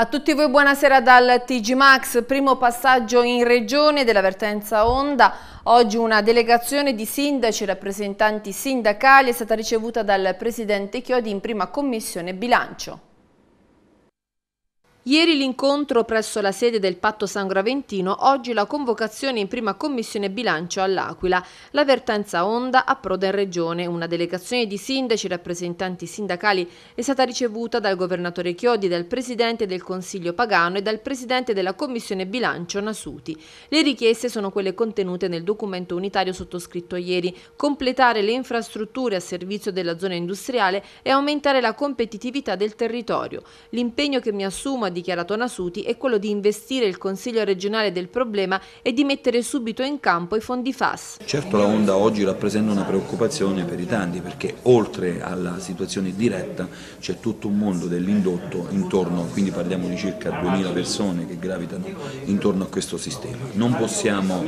A tutti voi buonasera dal TG Max, primo passaggio in regione dell'avvertenza Onda. Oggi una delegazione di sindaci e rappresentanti sindacali è stata ricevuta dal presidente Chiodi in prima commissione bilancio. Ieri l'incontro presso la sede del Patto Sangraventino, oggi la convocazione in prima commissione bilancio all'Aquila. L'avvertenza onda approda in regione. Una delegazione di sindaci e rappresentanti sindacali è stata ricevuta dal governatore Chiodi, dal presidente del Consiglio Pagano e dal presidente della commissione bilancio Nasuti. Le richieste sono quelle contenute nel documento unitario sottoscritto ieri, completare le infrastrutture a servizio della zona industriale e aumentare la competitività del territorio. L'impegno che mi assumo a dichiarato Nasuti, è quello di investire il Consiglio regionale del problema e di mettere subito in campo i fondi FAS. Certo la onda oggi rappresenta una preoccupazione per i tanti perché oltre alla situazione diretta c'è tutto un mondo dell'indotto intorno, quindi parliamo di circa 2000 persone che gravitano intorno a questo sistema. Non possiamo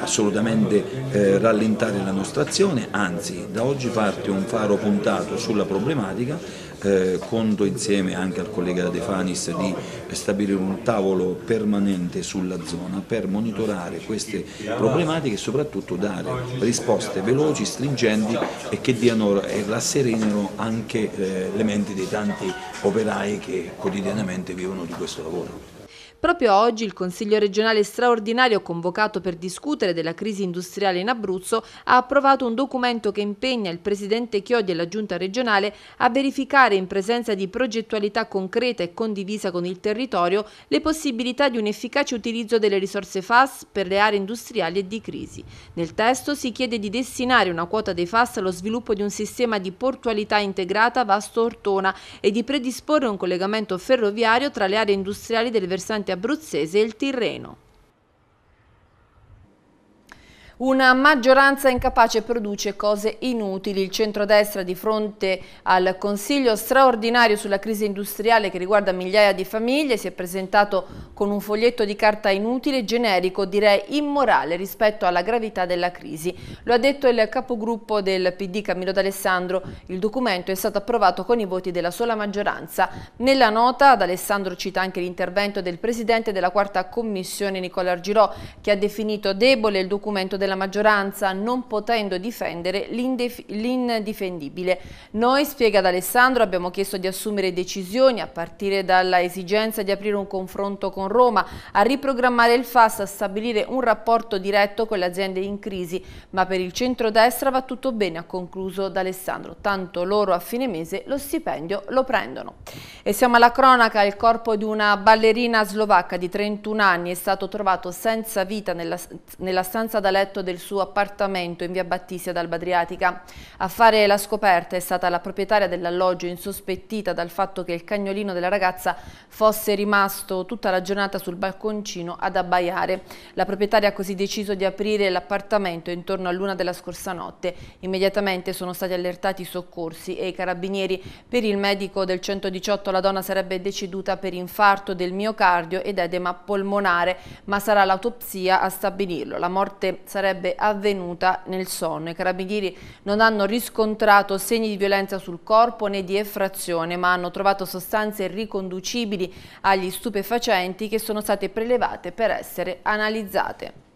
assolutamente eh, rallentare la nostra azione, anzi da oggi parte un faro puntato sulla problematica eh, conto insieme anche al collega De Fanis di stabilire un tavolo permanente sulla zona per monitorare queste problematiche e soprattutto dare risposte veloci, stringenti e che diano e rasserenino anche eh, le menti dei tanti operai che quotidianamente vivono di questo lavoro. Proprio oggi il Consiglio regionale straordinario convocato per discutere della crisi industriale in Abruzzo ha approvato un documento che impegna il Presidente Chiodi e la Giunta regionale a verificare in presenza di progettualità concreta e condivisa con il territorio le possibilità di un efficace utilizzo delle risorse FAS per le aree industriali e di crisi. Nel testo si chiede di destinare una quota dei FAS allo sviluppo di un sistema di portualità integrata vasto Ortona e di predisporre un collegamento ferroviario tra le aree industriali del versante abruzzese e il Tirreno. Una maggioranza incapace produce cose inutili. Il centrodestra di fronte al Consiglio straordinario sulla crisi industriale che riguarda migliaia di famiglie si è presentato con un foglietto di carta inutile, generico, direi immorale rispetto alla gravità della crisi. Lo ha detto il capogruppo del PD Camillo D'Alessandro. Il documento è stato approvato con i voti della sola maggioranza. Nella nota D'Alessandro cita anche l'intervento del presidente della quarta commissione Nicola Argirò che ha definito debole il documento della della maggioranza non potendo difendere l'indifendibile. Noi, spiega D'Alessandro, abbiamo chiesto di assumere decisioni a partire dalla esigenza di aprire un confronto con Roma, a riprogrammare il FAS, a stabilire un rapporto diretto con le aziende in crisi, ma per il centrodestra va tutto bene, ha concluso D'Alessandro, tanto loro a fine mese lo stipendio lo prendono. E siamo alla cronaca, il corpo di una ballerina slovacca di 31 anni è stato trovato senza vita nella, nella stanza da letto letto del suo appartamento in via Battisia d'Albadriatica. A fare la scoperta è stata la proprietaria dell'alloggio insospettita dal fatto che il cagnolino della ragazza fosse rimasto tutta la giornata sul balconcino ad abbaiare. La proprietaria ha così deciso di aprire l'appartamento intorno a luna della scorsa notte. Immediatamente sono stati allertati i soccorsi e i carabinieri. Per il medico del 118 la donna sarebbe deceduta per infarto del miocardio ed edema polmonare, ma sarà l'autopsia a stabilirlo. La morte sarebbe sarebbe avvenuta nel sonno. I carabinieri non hanno riscontrato segni di violenza sul corpo né di effrazione, ma hanno trovato sostanze riconducibili agli stupefacenti che sono state prelevate per essere analizzate.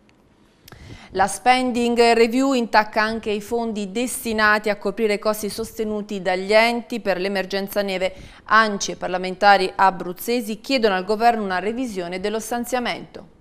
La spending review intacca anche i fondi destinati a coprire i costi sostenuti dagli enti per l'emergenza neve. ANCI e parlamentari abruzzesi chiedono al governo una revisione dello stanziamento.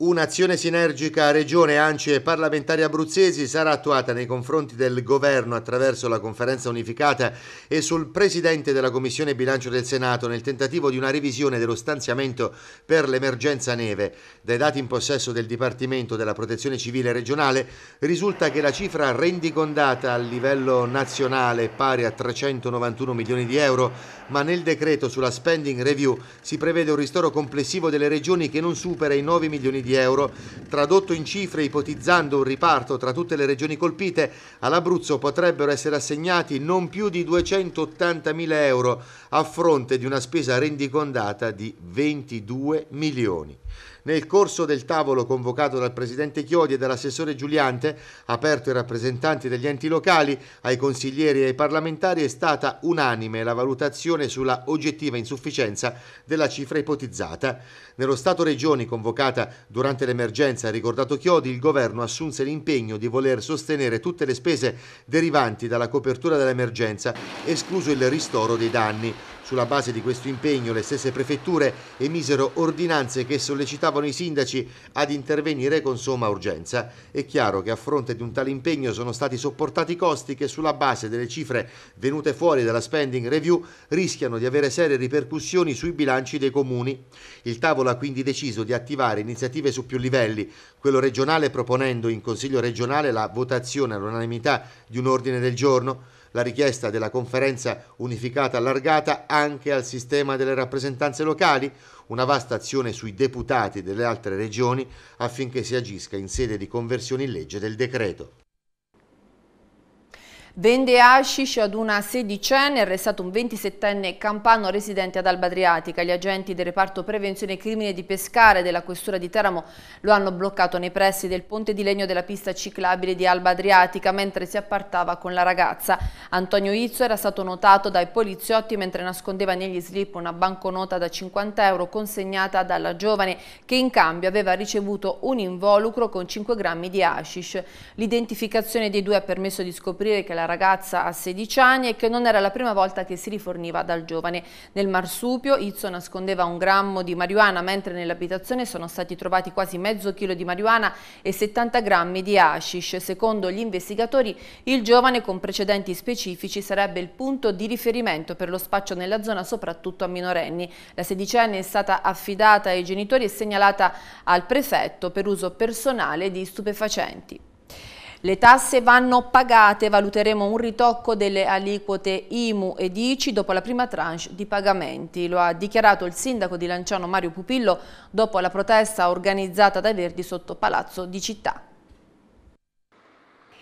Un'azione sinergica Regione, ANCI e parlamentari abruzzesi sarà attuata nei confronti del Governo attraverso la conferenza unificata e sul Presidente della Commissione Bilancio del Senato nel tentativo di una revisione dello stanziamento per l'emergenza neve. Dai dati in possesso del Dipartimento della Protezione Civile regionale risulta che la cifra rendicondata a livello nazionale pari a 391 milioni di euro ma nel decreto sulla spending review si prevede un ristoro complessivo delle regioni che non supera i 9 milioni di euro. Tradotto in cifre, ipotizzando un riparto tra tutte le regioni colpite, all'Abruzzo potrebbero essere assegnati non più di 280 mila euro a fronte di una spesa rendicondata di 22 milioni. Nel corso del tavolo convocato dal presidente Chiodi e dall'assessore Giuliante, aperto ai rappresentanti degli enti locali, ai consiglieri e ai parlamentari, è stata unanime la valutazione sulla oggettiva insufficienza della cifra ipotizzata. Nello Stato Regioni, convocata durante l'emergenza, ricordato Chiodi, il governo assunse l'impegno di voler sostenere tutte le spese derivanti dalla copertura dell'emergenza, escluso il ristoro dei danni. Sulla base di questo impegno le stesse prefetture emisero ordinanze che sollecitavano i sindaci ad intervenire con somma urgenza. È chiaro che a fronte di un tale impegno sono stati sopportati costi che sulla base delle cifre venute fuori dalla spending review rischiano di avere serie ripercussioni sui bilanci dei comuni. Il tavolo ha quindi deciso di attivare iniziative su più livelli, quello regionale proponendo in Consiglio regionale la votazione all'unanimità di un ordine del giorno la richiesta della conferenza unificata allargata anche al sistema delle rappresentanze locali, una vasta azione sui deputati delle altre regioni affinché si agisca in sede di conversione in legge del decreto. Vende hashish ad una sedicenne, arrestato un 27enne campano residente ad Alba Adriatica. Gli agenti del reparto prevenzione crimine di pescare della questura di Teramo lo hanno bloccato nei pressi del ponte di legno della pista ciclabile di Alba Adriatica mentre si appartava con la ragazza. Antonio Izzo era stato notato dai poliziotti mentre nascondeva negli slip una banconota da 50 euro consegnata dalla giovane che in cambio aveva ricevuto un involucro con 5 grammi di hashish. L'identificazione dei due ha permesso di scoprire che la ragazza a 16 anni e che non era la prima volta che si riforniva dal giovane. Nel marsupio Izzo nascondeva un grammo di marijuana, mentre nell'abitazione sono stati trovati quasi mezzo chilo di marijuana e 70 grammi di hashish. Secondo gli investigatori, il giovane con precedenti specifici sarebbe il punto di riferimento per lo spaccio nella zona, soprattutto a minorenni. La sedicenne è stata affidata ai genitori e segnalata al prefetto per uso personale di stupefacenti. Le tasse vanno pagate, valuteremo un ritocco delle aliquote IMU ed ICI dopo la prima tranche di pagamenti. Lo ha dichiarato il sindaco di Lanciano Mario Pupillo dopo la protesta organizzata dai Verdi sotto Palazzo di Città.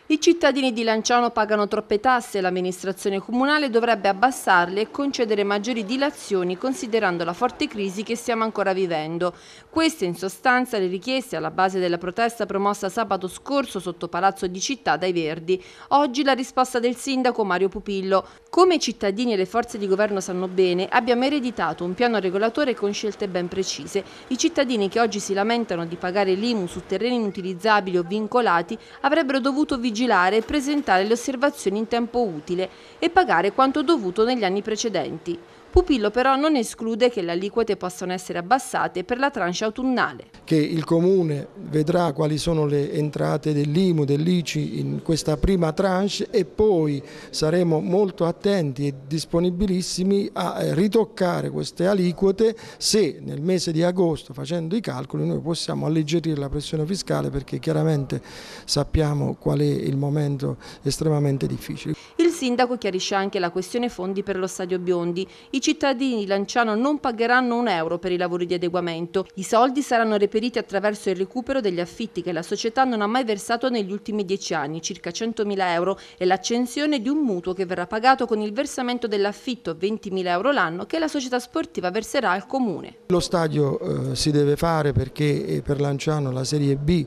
I cittadini di Lanciano pagano troppe tasse e l'amministrazione comunale dovrebbe abbassarle e concedere maggiori dilazioni considerando la forte crisi che stiamo ancora vivendo. Queste in sostanza le richieste alla base della protesta promossa sabato scorso sotto Palazzo di Città dai Verdi. Oggi la risposta del sindaco Mario Pupillo. Come i cittadini e le forze di governo sanno bene, abbiamo ereditato un piano regolatore con scelte ben precise. I cittadini che oggi si lamentano di pagare l'IMU su terreni inutilizzabili o vincolati avrebbero dovuto vigilare vigilare e presentare le osservazioni in tempo utile e pagare quanto dovuto negli anni precedenti. Pupillo però non esclude che le aliquote possano essere abbassate per la tranche autunnale. Che il Comune vedrà quali sono le entrate dell'IMU, dell'ICI in questa prima tranche e poi saremo molto attenti e disponibilissimi a ritoccare queste aliquote se nel mese di agosto facendo i calcoli noi possiamo alleggerire la pressione fiscale perché chiaramente sappiamo qual è il momento estremamente difficile. Il sindaco chiarisce anche la questione fondi per lo stadio Biondi. I cittadini lanciano non pagheranno un euro per i lavori di adeguamento. I soldi saranno reperiti attraverso il recupero degli affitti che la società non ha mai versato negli ultimi dieci anni, circa 100.000 euro, e l'accensione di un mutuo che verrà pagato con il versamento dell'affitto, 20.000 euro l'anno, che la società sportiva verserà al comune. Lo stadio eh, si deve fare perché eh, per Lanciano la Serie B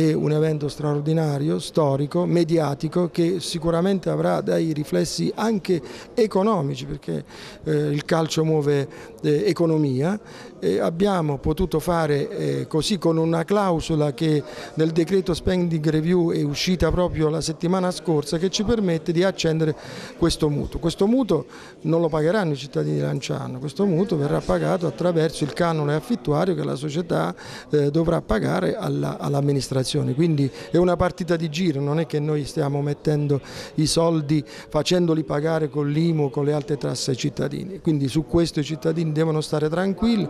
è un evento straordinario, storico, mediatico che sicuramente avrà dei riflessi anche economici perché eh, il calcio muove eh, economia. Eh, abbiamo potuto fare eh, così con una clausola che nel decreto spending review è uscita proprio la settimana scorsa che ci permette di accendere questo mutuo. Questo mutuo non lo pagheranno i cittadini di Lanciano, questo mutuo verrà pagato attraverso il canone affittuario che la società eh, dovrà pagare all'amministrazione. Alla partecipazione, quindi è una partita di giro, non è che noi stiamo mettendo i soldi facendoli pagare con l'IMU, o con le altre tasse ai cittadini, quindi su questo i cittadini devono stare tranquilli,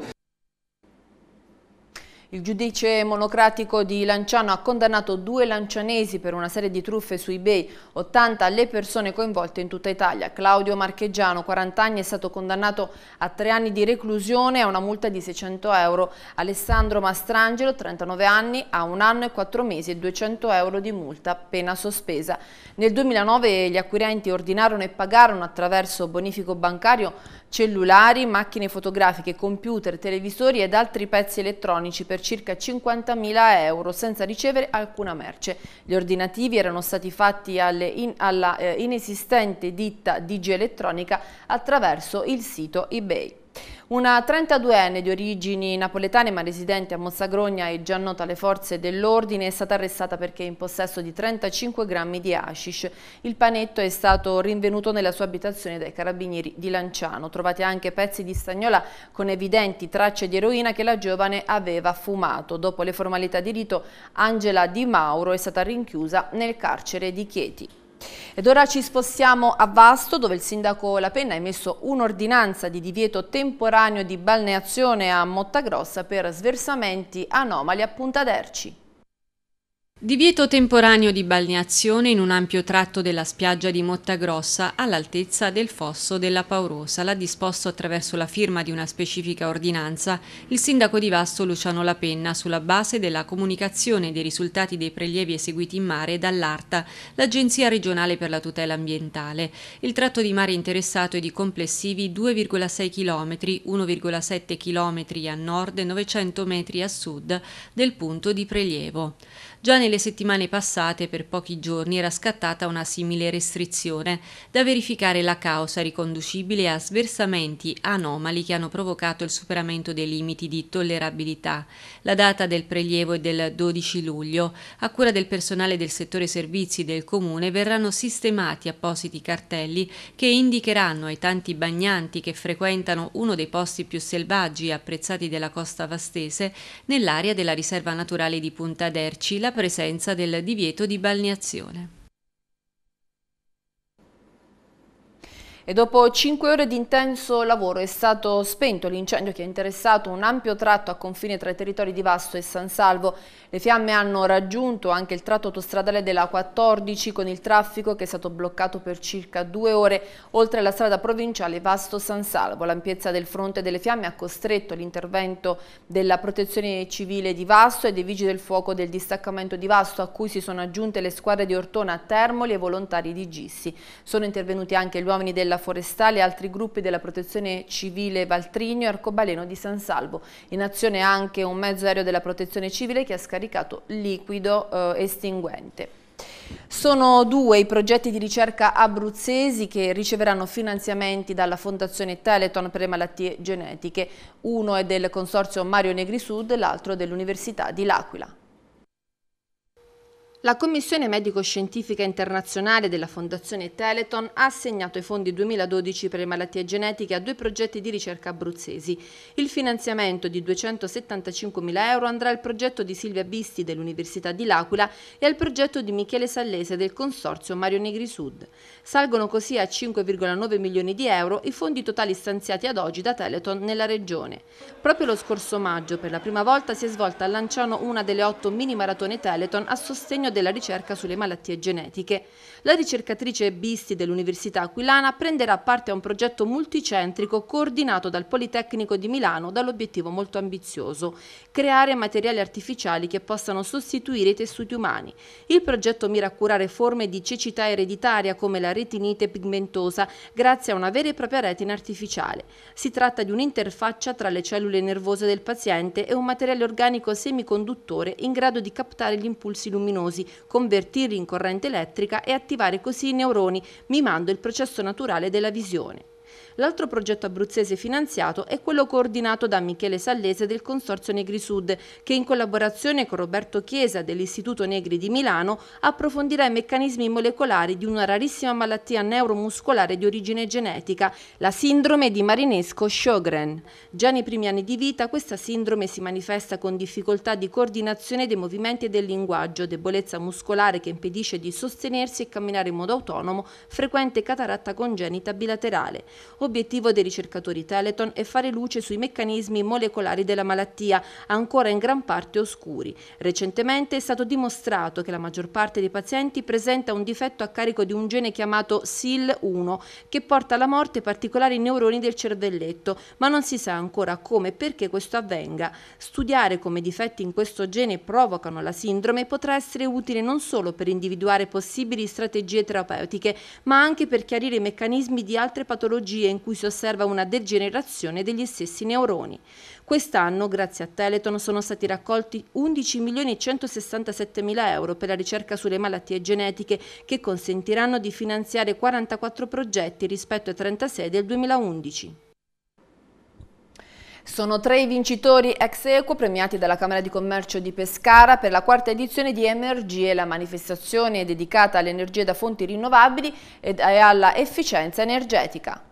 il giudice monocratico di Lanciano ha condannato due lancianesi per una serie di truffe su eBay, 80 le persone coinvolte in tutta Italia. Claudio Marcheggiano, 40 anni, è stato condannato a tre anni di reclusione e a una multa di 600 euro. Alessandro Mastrangelo, 39 anni, ha un anno e quattro mesi e 200 euro di multa, appena sospesa. Nel 2009 gli acquirenti ordinarono e pagarono attraverso bonifico bancario cellulari, macchine fotografiche, computer, televisori ed altri pezzi elettronici per circa 50.000 euro senza ricevere alcuna merce. Gli ordinativi erano stati fatti in, alla eh, inesistente ditta DG Elettronica attraverso il sito eBay. Una 32enne di origini napoletane ma residente a Mossagrogna e già nota alle forze dell'ordine è stata arrestata perché è in possesso di 35 grammi di hashish. Il panetto è stato rinvenuto nella sua abitazione dai carabinieri di Lanciano. Trovate anche pezzi di stagnola con evidenti tracce di eroina che la giovane aveva fumato. Dopo le formalità di rito, Angela Di Mauro è stata rinchiusa nel carcere di Chieti. Ed ora ci spostiamo a Vasto dove il sindaco La Penna ha emesso un'ordinanza di divieto temporaneo di balneazione a Mottagrossa per sversamenti anomali a Punta d'Erci. Divieto temporaneo di balneazione in un ampio tratto della spiaggia di Mottagrossa all'altezza del fosso della Paurosa. L'ha disposto attraverso la firma di una specifica ordinanza il sindaco di Vasto Luciano Lapenna sulla base della comunicazione dei risultati dei prelievi eseguiti in mare dall'ARTA, l'Agenzia regionale per la tutela ambientale. Il tratto di mare interessato è di complessivi 2,6 km, 1,7 km a nord e 900 metri a sud del punto di prelievo. Già nelle settimane passate per pochi giorni era scattata una simile restrizione, da verificare la causa riconducibile a sversamenti anomali che hanno provocato il superamento dei limiti di tollerabilità. La data del prelievo è del 12 luglio. A cura del personale del settore servizi del comune verranno sistemati appositi cartelli che indicheranno ai tanti bagnanti che frequentano uno dei posti più selvaggi e apprezzati della costa vastese nell'area della riserva naturale di Punta d'Erci la presenza del divieto di balneazione. E dopo 5 ore di intenso lavoro è stato spento l'incendio che ha interessato un ampio tratto a confine tra i territori di Vasto e San Salvo. Le fiamme hanno raggiunto anche il tratto autostradale della 14 con il traffico che è stato bloccato per circa due ore oltre la strada provinciale Vasto-San Salvo. L'ampiezza del fronte delle fiamme ha costretto l'intervento della protezione civile di Vasto e dei vigili del fuoco del distaccamento di Vasto a cui si sono aggiunte le squadre di Ortona, Termoli e volontari di Gissi. Sono intervenuti anche gli uomini della della Forestale e altri gruppi della Protezione Civile Valtrigno e Arcobaleno di San Salvo. In azione anche un mezzo aereo della Protezione Civile che ha scaricato liquido eh, estinguente. Sono due i progetti di ricerca abruzzesi che riceveranno finanziamenti dalla Fondazione Teleton per le malattie genetiche. Uno è del consorzio Mario Negri Sud, l'altro dell'Università di L'Aquila. La Commissione Medico-Scientifica Internazionale della Fondazione Teleton ha assegnato i fondi 2012 per le malattie genetiche a due progetti di ricerca abruzzesi. Il finanziamento di 275.000 euro andrà al progetto di Silvia Bisti dell'Università di L'Aquila e al progetto di Michele Sallese del Consorzio Mario Negri Sud. Salgono così a 5,9 milioni di euro i fondi totali stanziati ad oggi da Teleton nella regione. Proprio lo scorso maggio, per la prima volta, si è svolta a Lanciano una delle otto mini maratone Teleton a sostegno della ricerca sulle malattie genetiche. La ricercatrice Bisti dell'Università Aquilana prenderà parte a un progetto multicentrico coordinato dal Politecnico di Milano dall'obiettivo molto ambizioso, creare materiali artificiali che possano sostituire i tessuti umani. Il progetto mira a curare forme di cecità ereditaria come la retinite pigmentosa grazie a una vera e propria retina artificiale. Si tratta di un'interfaccia tra le cellule nervose del paziente e un materiale organico semiconduttore in grado di captare gli impulsi luminosi mesi, convertirli in corrente elettrica e attivare così i neuroni, mimando il processo naturale della visione. L'altro progetto abruzzese finanziato è quello coordinato da Michele Sallese del Consorzio Negri Sud, che in collaborazione con Roberto Chiesa dell'Istituto Negri di Milano approfondirà i meccanismi molecolari di una rarissima malattia neuromuscolare di origine genetica, la sindrome di Marinesco Sjogren. Già nei primi anni di vita questa sindrome si manifesta con difficoltà di coordinazione dei movimenti e del linguaggio, debolezza muscolare che impedisce di sostenersi e camminare in modo autonomo, frequente cataratta congenita bilaterale. Obiettivo dei ricercatori Teleton è fare luce sui meccanismi molecolari della malattia, ancora in gran parte oscuri. Recentemente è stato dimostrato che la maggior parte dei pazienti presenta un difetto a carico di un gene chiamato SIL1, che porta alla morte particolari neuroni del cervelletto, ma non si sa ancora come e perché questo avvenga. Studiare come difetti in questo gene provocano la sindrome potrà essere utile non solo per individuare possibili strategie terapeutiche, ma anche per chiarire i meccanismi di altre patologie patologie in cui si osserva una degenerazione degli stessi neuroni. Quest'anno, grazie a Teleton, sono stati raccolti 11.167.000 euro per la ricerca sulle malattie genetiche che consentiranno di finanziare 44 progetti rispetto ai 36 del 2011. Sono tre i vincitori ex equo premiati dalla Camera di Commercio di Pescara per la quarta edizione di Energie, la manifestazione dedicata all'energia da fonti rinnovabili e alla efficienza energetica.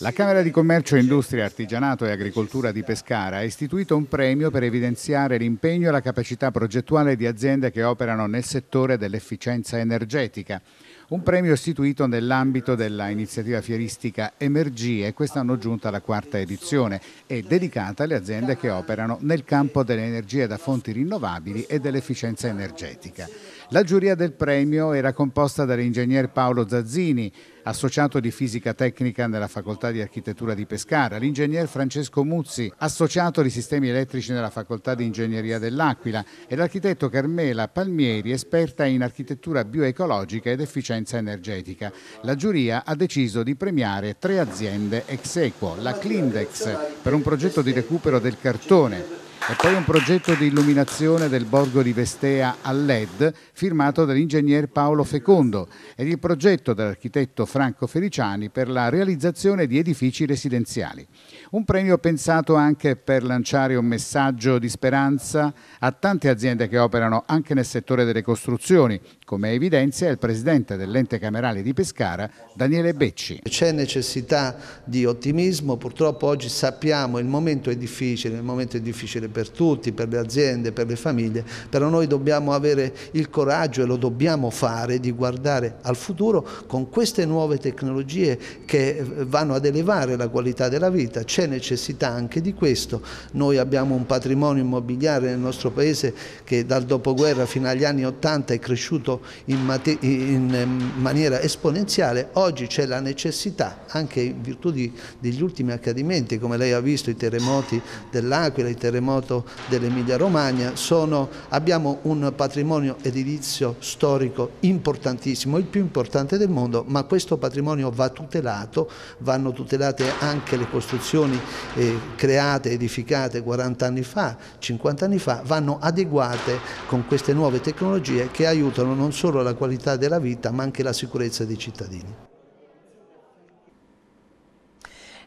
La Camera di Commercio, Industria, Artigianato e Agricoltura di Pescara ha istituito un premio per evidenziare l'impegno e la capacità progettuale di aziende che operano nel settore dell'efficienza energetica. Un premio istituito nell'ambito dell'iniziativa fieristica Emergie, quest'anno giunta alla quarta edizione, e dedicata alle aziende che operano nel campo delle energie da fonti rinnovabili e dell'efficienza energetica. La giuria del premio era composta dall'ingegner Paolo Zazzini, associato di fisica tecnica nella facoltà di architettura di Pescara, l'ingegner Francesco Muzzi, associato di sistemi elettrici nella facoltà di ingegneria dell'Aquila e l'architetto Carmela Palmieri, esperta in architettura bioecologica ed efficienza energetica. La giuria ha deciso di premiare tre aziende ex equo, la Clindex, per un progetto di recupero del cartone e poi un progetto di illuminazione del borgo di Vestea a LED firmato dall'ingegner Paolo Fecondo ed il progetto dell'architetto Franco Feliciani per la realizzazione di edifici residenziali. Un premio pensato anche per lanciare un messaggio di speranza a tante aziende che operano anche nel settore delle costruzioni, come evidenzia il presidente dell'ente camerale di Pescara, Daniele Becci. C'è necessità di ottimismo, purtroppo oggi sappiamo che il momento è difficile, il momento è difficile difficile per tutti, per le aziende, per le famiglie, però noi dobbiamo avere il coraggio e lo dobbiamo fare di guardare al futuro con queste nuove tecnologie che eh, vanno ad elevare la qualità della vita, c'è necessità anche di questo, noi abbiamo un patrimonio immobiliare nel nostro paese che dal dopoguerra fino agli anni 80 è cresciuto in, in ehm, maniera esponenziale, oggi c'è la necessità anche in virtù di, degli ultimi accadimenti come lei ha visto i terremoti dell'Aquila, i terremoti terremoto dell'Emilia Romagna, sono, abbiamo un patrimonio edilizio storico importantissimo, il più importante del mondo, ma questo patrimonio va tutelato, vanno tutelate anche le costruzioni eh, create, edificate 40 anni fa, 50 anni fa, vanno adeguate con queste nuove tecnologie che aiutano non solo la qualità della vita ma anche la sicurezza dei cittadini.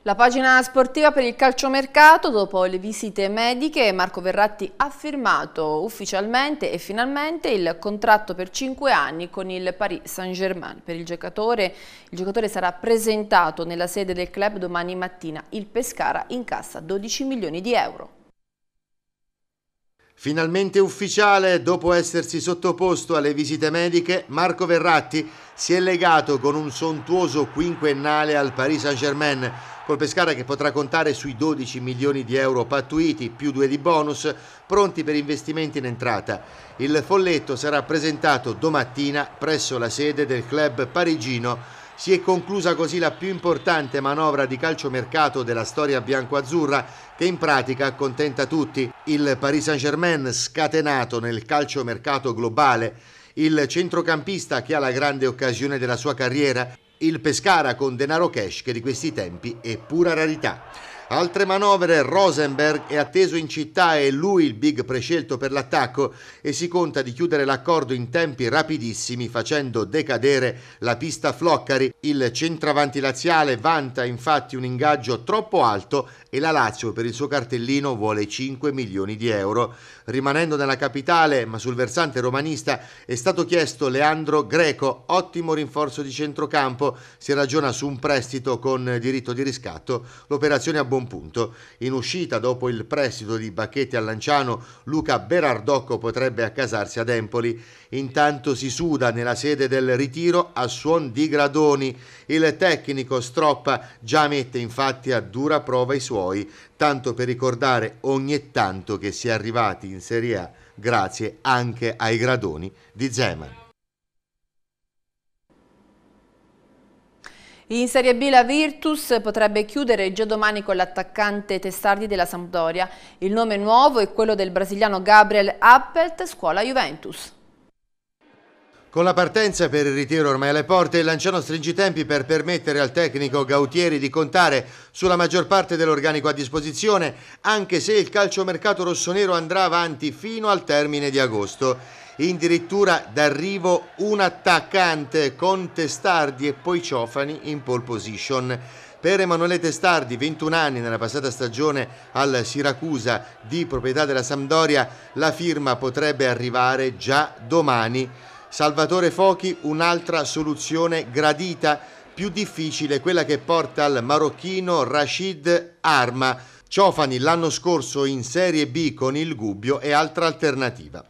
La pagina sportiva per il calciomercato, dopo le visite mediche, Marco Verratti ha firmato ufficialmente e finalmente il contratto per 5 anni con il Paris Saint-Germain. Per il giocatore, il giocatore sarà presentato nella sede del club domani mattina. Il Pescara incassa 12 milioni di euro. Finalmente ufficiale, dopo essersi sottoposto alle visite mediche, Marco Verratti si è legato con un sontuoso quinquennale al Paris Saint-Germain, col Pescara che potrà contare sui 12 milioni di euro pattuiti, più due di bonus, pronti per investimenti in entrata. Il folletto sarà presentato domattina presso la sede del club parigino si è conclusa così la più importante manovra di calciomercato della storia bianco-azzurra che in pratica accontenta tutti. Il Paris Saint-Germain scatenato nel calciomercato globale, il centrocampista che ha la grande occasione della sua carriera, il Pescara con denaro cash che di questi tempi è pura rarità. Altre manovre, Rosenberg è atteso in città e lui il big prescelto per l'attacco e si conta di chiudere l'accordo in tempi rapidissimi facendo decadere la pista Floccari. Il centravanti laziale vanta infatti un ingaggio troppo alto e la Lazio per il suo cartellino vuole 5 milioni di euro. Rimanendo nella capitale ma sul versante romanista è stato chiesto Leandro Greco, ottimo rinforzo di centrocampo, si ragiona su un prestito con diritto di riscatto. L'operazione a buon un punto. In uscita dopo il prestito di Bacchetti al Lanciano, Luca Berardocco potrebbe accasarsi ad Empoli. Intanto si suda nella sede del ritiro a suon di gradoni. Il tecnico Stroppa già mette infatti a dura prova i suoi, tanto per ricordare ogni tanto che si è arrivati in Serie A grazie anche ai gradoni di Zeman. In Serie B la Virtus potrebbe chiudere già domani con l'attaccante testardi della Sampdoria. Il nome nuovo è quello del brasiliano Gabriel Appelt, scuola Juventus. Con la partenza per il ritiro ormai alle porte, il Lanciano stringe i tempi per permettere al tecnico Gautieri di contare sulla maggior parte dell'organico a disposizione, anche se il calciomercato rossonero andrà avanti fino al termine di agosto in dirittura d'arrivo un attaccante con Testardi e poi Ciofani in pole position. Per Emanuele Testardi, 21 anni nella passata stagione al Siracusa di proprietà della Sampdoria, la firma potrebbe arrivare già domani. Salvatore Fochi, un'altra soluzione gradita, più difficile, quella che porta al marocchino Rashid Arma. Ciofani l'anno scorso in Serie B con il Gubbio è altra alternativa.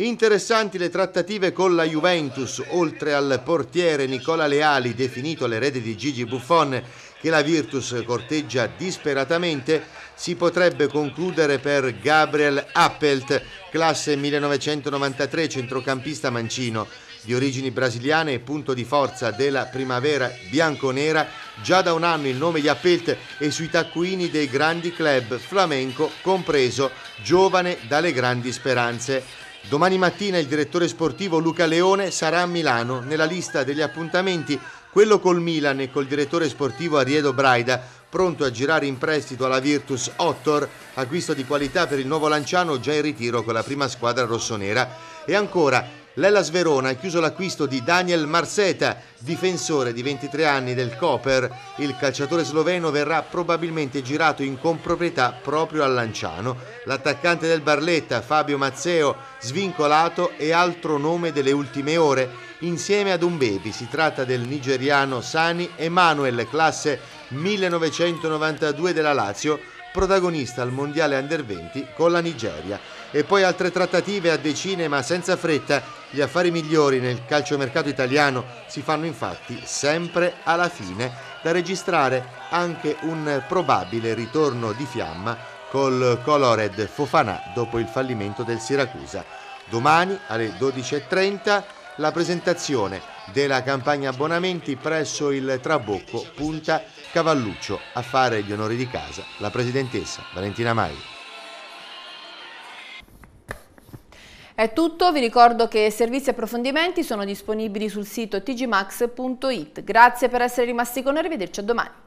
Interessanti le trattative con la Juventus, oltre al portiere Nicola Leali, definito l'erede di Gigi Buffon, che la Virtus corteggia disperatamente, si potrebbe concludere per Gabriel Appelt, classe 1993, centrocampista mancino di origini brasiliane e punto di forza della primavera bianconera, già da un anno il nome di Appelt è sui taccuini dei grandi club flamenco, compreso giovane dalle grandi speranze. Domani mattina il direttore sportivo Luca Leone sarà a Milano. Nella lista degli appuntamenti quello col Milan e col direttore sportivo Ariedo Braida, pronto a girare in prestito alla Virtus Ottor, acquisto di qualità per il nuovo Lanciano già in ritiro con la prima squadra rossonera. E ancora L'Ellas Verona ha chiuso l'acquisto di Daniel Marseta, difensore di 23 anni del Koper. Il calciatore sloveno verrà probabilmente girato in comproprietà proprio a Lanciano. L'attaccante del Barletta, Fabio Mazzeo, svincolato è altro nome delle ultime ore. Insieme ad un baby si tratta del nigeriano Sani Emanuel, classe 1992 della Lazio, protagonista al Mondiale Under 20 con la Nigeria. E poi altre trattative a decine ma senza fretta, gli affari migliori nel calciomercato italiano si fanno infatti sempre alla fine, da registrare anche un probabile ritorno di fiamma col Colored Fofanà dopo il fallimento del Siracusa. Domani alle 12.30 la presentazione della campagna abbonamenti presso il Trabocco Punta Cavalluccio a fare gli onori di casa la presidentessa Valentina Mai. È tutto, vi ricordo che servizi e approfondimenti sono disponibili sul sito tgmax.it. Grazie per essere rimasti con noi, arrivederci a domani.